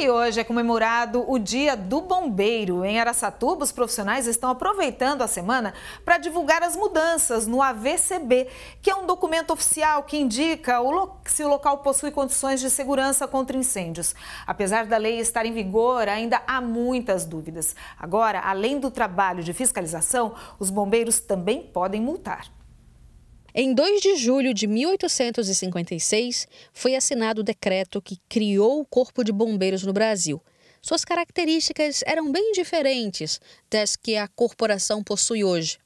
E hoje é comemorado o Dia do Bombeiro. Em Araçatuba, os profissionais estão aproveitando a semana para divulgar as mudanças no AVCB, que é um documento oficial que indica o se o local possui condições de segurança contra incêndios. Apesar da lei estar em vigor, ainda há muitas dúvidas. Agora, além do trabalho de fiscalização, os bombeiros também podem multar. Em 2 de julho de 1856, foi assinado o decreto que criou o Corpo de Bombeiros no Brasil. Suas características eram bem diferentes das que a corporação possui hoje.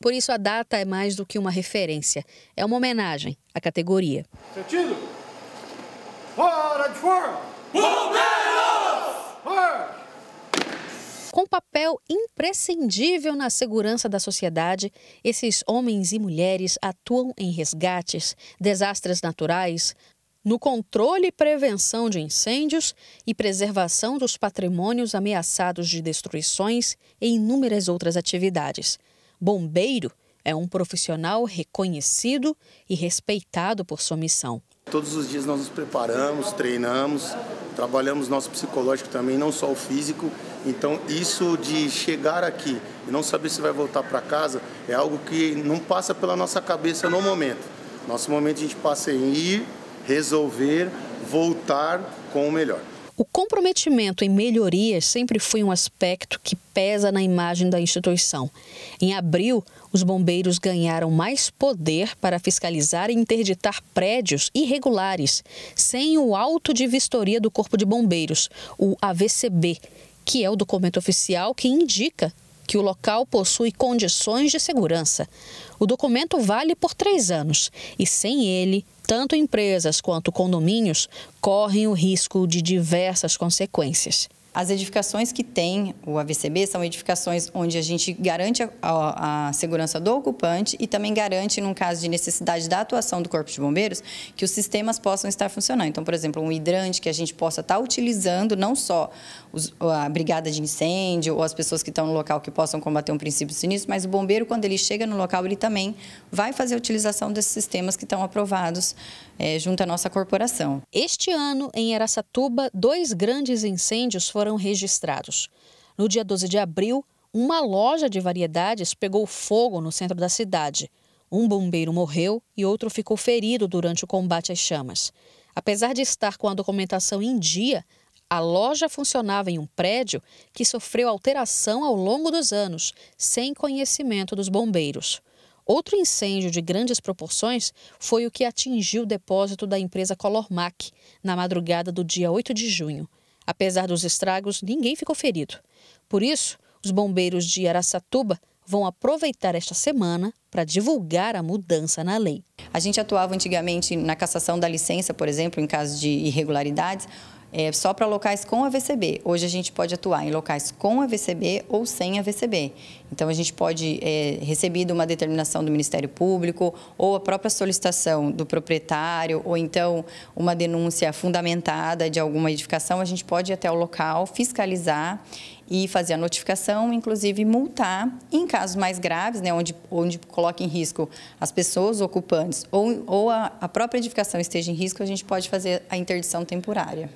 Por isso, a data é mais do que uma referência, é uma homenagem à categoria. Sentido! Fora de fora! Bombeiros! Fora! Com papel imprescindível na segurança da sociedade, esses homens e mulheres atuam em resgates, desastres naturais, no controle e prevenção de incêndios e preservação dos patrimônios ameaçados de destruições e inúmeras outras atividades. Bombeiro é um profissional reconhecido e respeitado por sua missão. Todos os dias nós nos preparamos, treinamos, trabalhamos nosso psicológico também, não só o físico. Então, isso de chegar aqui e não saber se vai voltar para casa é algo que não passa pela nossa cabeça no momento. Nosso momento a gente passa em ir, resolver, voltar com o melhor. O comprometimento em melhorias sempre foi um aspecto que pesa na imagem da instituição. Em abril, os bombeiros ganharam mais poder para fiscalizar e interditar prédios irregulares, sem o auto de vistoria do Corpo de Bombeiros, o AVCB, que é o documento oficial que indica que o local possui condições de segurança. O documento vale por três anos e, sem ele, tanto empresas quanto condomínios correm o risco de diversas consequências. As edificações que tem o AVCB são edificações onde a gente garante a, a, a, segurança do ocupante e também garante, num caso de necessidade da atuação do Corpo de Bombeiros, que os sistemas possam estar funcionando. Então, por exemplo, um hidrante que a gente possa estar utilizando não só os, a brigada de incêndio ou as pessoas que estão no local que possam combater um princípio sinistro, mas o bombeiro, quando ele chega no local, ele também vai fazer a utilização desses sistemas que estão aprovados é, junto à nossa corporação. Este ano, em Aracatuba, dois grandes incêndios foram foram registrados. No dia 12 de abril, uma loja de variedades pegou fogo no centro da cidade. Um bombeiro morreu e outro ficou ferido durante o combate às chamas. Apesar de estar com a documentação em dia, a loja funcionava em um prédio que sofreu alteração ao longo dos anos, sem conhecimento dos bombeiros. Outro incêndio de grandes proporções foi o que atingiu o depósito da empresa Colormac, na madrugada do dia 8 de junho. Apesar dos estragos, ninguém ficou ferido. Por isso, os bombeiros de Araçatuba vão aproveitar esta semana para divulgar a mudança na lei. A gente atuava antigamente na cassação da licença, por exemplo, em caso de irregularidades é, só para locais com AVCB. Hoje a gente pode atuar em locais com AVCB ou sem AVCB. Então, a gente pode, é, recebido uma determinação do Ministério Público ou a própria solicitação do proprietário ou então uma denúncia fundamentada de alguma edificação, a gente pode ir até o local, fiscalizar e fazer a notificação, inclusive multar em casos mais graves, né, onde, onde coloca em risco as pessoas ocupantes ou, ou a, a própria edificação esteja em risco, a gente pode fazer a interdição temporária.